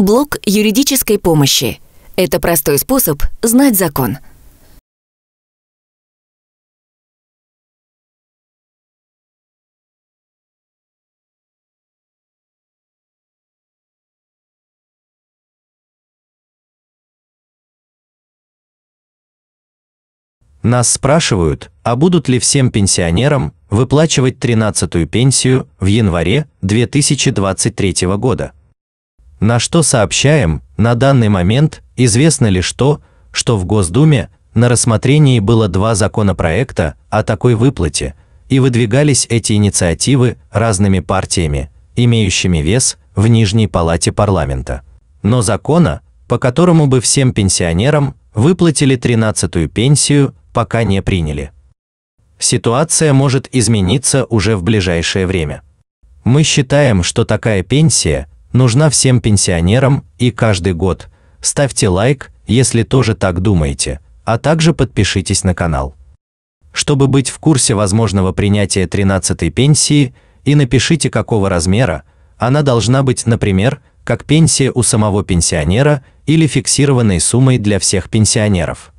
Блок юридической помощи. Это простой способ знать закон. Нас спрашивают, а будут ли всем пенсионерам выплачивать 13-ю пенсию в январе 2023 года на что сообщаем, на данный момент известно лишь то, что в Госдуме на рассмотрении было два законопроекта о такой выплате, и выдвигались эти инициативы разными партиями, имеющими вес в Нижней палате парламента. Но закона, по которому бы всем пенсионерам выплатили 13-ю пенсию, пока не приняли. Ситуация может измениться уже в ближайшее время. Мы считаем, что такая пенсия нужна всем пенсионерам и каждый год. Ставьте лайк, если тоже так думаете, а также подпишитесь на канал. Чтобы быть в курсе возможного принятия 13-й пенсии и напишите какого размера, она должна быть, например, как пенсия у самого пенсионера или фиксированной суммой для всех пенсионеров.